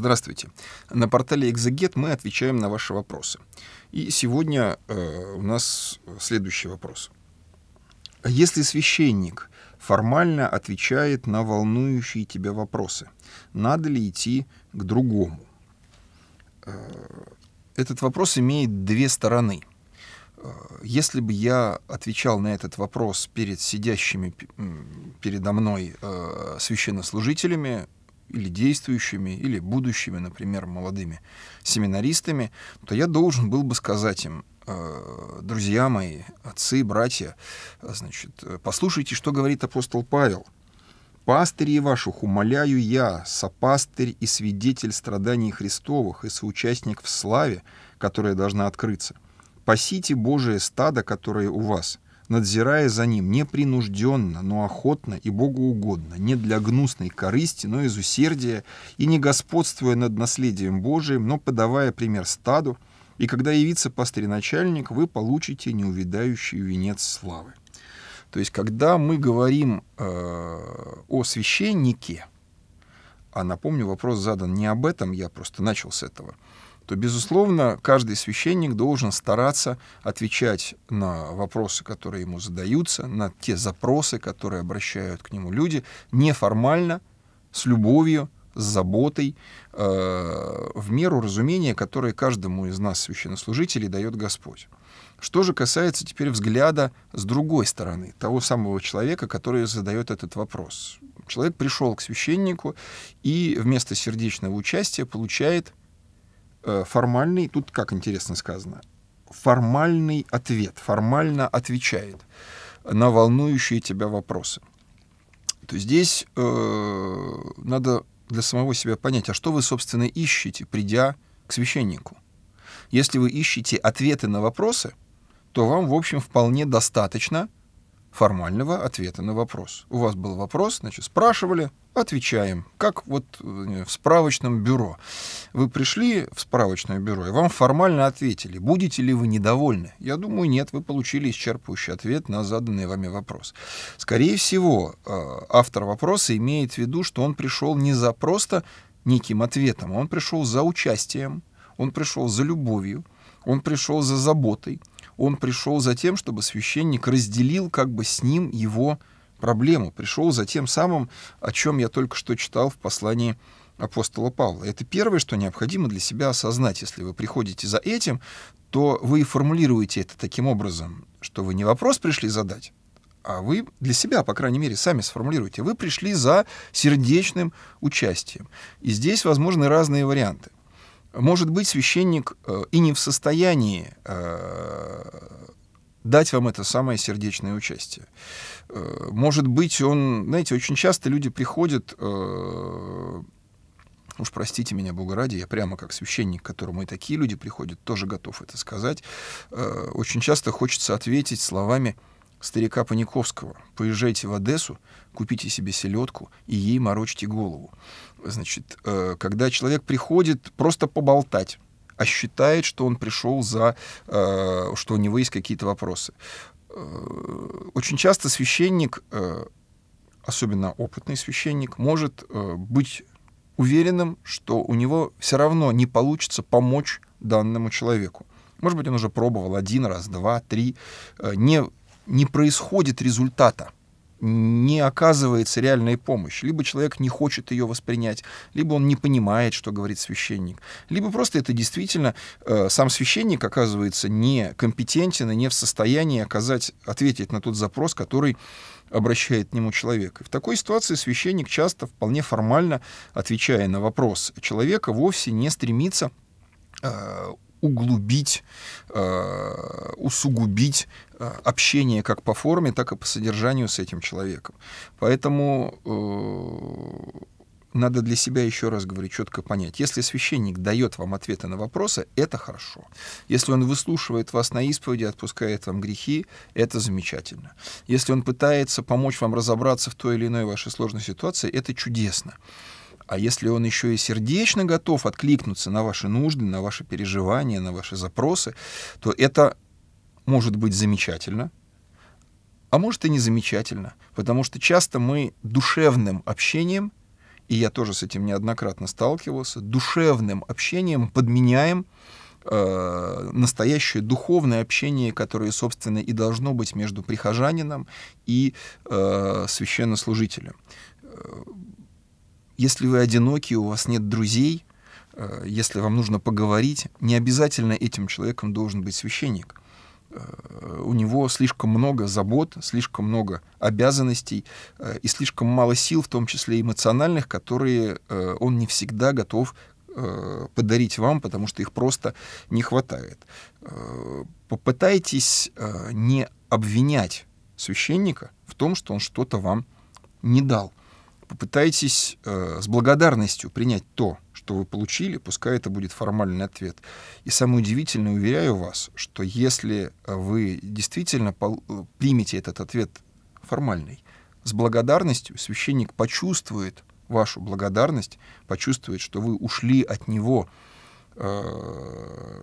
Здравствуйте. На портале «Экзегет» мы отвечаем на ваши вопросы. И сегодня э, у нас следующий вопрос. Если священник формально отвечает на волнующие тебя вопросы, надо ли идти к другому? Э, этот вопрос имеет две стороны. Э, если бы я отвечал на этот вопрос перед сидящими передо мной э, священнослужителями, или действующими, или будущими, например, молодыми семинаристами, то я должен был бы сказать им, э, друзья мои, отцы, братья, э, значит, э, послушайте, что говорит апостол Павел. «Пастырей ваших умоляю я, сопастырь и свидетель страданий Христовых и соучастник в славе, которая должна открыться. Пасите Божие стадо, которое у вас» надзирая за ним непринужденно, но охотно и богоугодно, не для гнусной корысти, но из усердия, и не господствуя над наследием Божиим, но подавая пример стаду, и когда явится пастырь-начальник, вы получите неувидающий венец славы. То есть, когда мы говорим э, о священнике, а напомню, вопрос задан не об этом, я просто начал с этого – то, безусловно, каждый священник должен стараться отвечать на вопросы, которые ему задаются, на те запросы, которые обращают к нему люди, неформально, с любовью, с заботой, э, в меру разумения, которое каждому из нас, священнослужителей, дает Господь. Что же касается теперь взгляда с другой стороны, того самого человека, который задает этот вопрос. Человек пришел к священнику и вместо сердечного участия получает Э, формальный, тут как интересно сказано, формальный ответ, формально отвечает на волнующие тебя вопросы. То здесь э, надо для самого себя понять, а что вы, собственно, ищете, придя к священнику? Если вы ищете ответы на вопросы, то вам, в общем, вполне достаточно – формального ответа на вопрос. У вас был вопрос, значит, спрашивали, отвечаем. Как вот э, в справочном бюро. Вы пришли в справочное бюро, и вам формально ответили, будете ли вы недовольны. Я думаю, нет, вы получили исчерпывающий ответ на заданный вами вопрос. Скорее всего, э, автор вопроса имеет в виду, что он пришел не за просто неким ответом, он пришел за участием, он пришел за любовью, он пришел за заботой, он пришел за тем, чтобы священник разделил как бы с ним его проблему, пришел за тем самым, о чем я только что читал в послании апостола Павла. Это первое, что необходимо для себя осознать. Если вы приходите за этим, то вы и формулируете это таким образом, что вы не вопрос пришли задать, а вы для себя, по крайней мере, сами сформулируете. Вы пришли за сердечным участием. И здесь возможны разные варианты. Может быть, священник э, и не в состоянии э, дать вам это самое сердечное участие. Э, может быть, он, знаете, очень часто люди приходят, уж простите меня, Бога ради, я прямо как священник, к которому и такие люди приходят, тоже готов это сказать, очень часто хочется ответить словами – старика Паниковского. Поезжайте в Одессу, купите себе селедку и ей морочьте голову. Значит, э, когда человек приходит просто поболтать, а считает, что он пришел за, э, что у него есть какие-то вопросы. Э, очень часто священник, особенно опытный священник, может быть уверенным, что у него все равно не получится помочь данному человеку. Может быть, он уже пробовал один раз, два, три, не не происходит результата не оказывается реальная помощь. Либо человек не хочет ее воспринять, либо он не понимает, что говорит священник. Либо просто это действительно э, сам священник оказывается некомпетентен и не в состоянии оказать, ответить на тот запрос, который обращает к нему человек. И в такой ситуации священник часто вполне формально, отвечая на вопрос человека, вовсе не стремится э, углубить, э, усугубить э, общение как по форме, так и по содержанию с этим человеком. Поэтому э, надо для себя еще раз говорить четко понять, если священник дает вам ответы на вопросы, это хорошо. Если он выслушивает вас на исповеди, отпускает вам грехи, это замечательно. Если он пытается помочь вам разобраться в той или иной вашей сложной ситуации, это чудесно. А если он еще и сердечно готов откликнуться на ваши нужды, на ваши переживания, на ваши запросы, то это может быть замечательно, а может и не замечательно, потому что часто мы душевным общением, и я тоже с этим неоднократно сталкивался, душевным общением подменяем э, настоящее духовное общение, которое, собственно, и должно быть между прихожанином и э, священнослужителем э, если вы одиноки, у вас нет друзей, э, если вам нужно поговорить, не обязательно этим человеком должен быть священник. Э, у него слишком много забот, слишком много обязанностей э, и слишком мало сил, в том числе эмоциональных, которые он не всегда готов подарить вам, потому что их просто не хватает. Попытайтесь не обвинять священника в том, что он что-то вам не дал попытайтесь э, с благодарностью принять то, что вы получили, пускай это будет формальный ответ. И самое удивительное, уверяю вас, что если э, вы действительно э, примете этот ответ формальный, с благодарностью священник почувствует вашу благодарность, почувствует, что вы ушли от него э,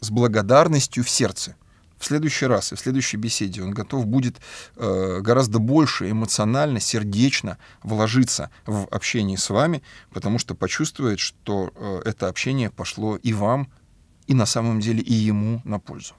с благодарностью в сердце в следующий раз и в следующей беседе он готов будет э, гораздо больше эмоционально, сердечно вложиться в общение с вами, потому что почувствует, что э, это общение пошло и вам, и на самом деле и ему на пользу.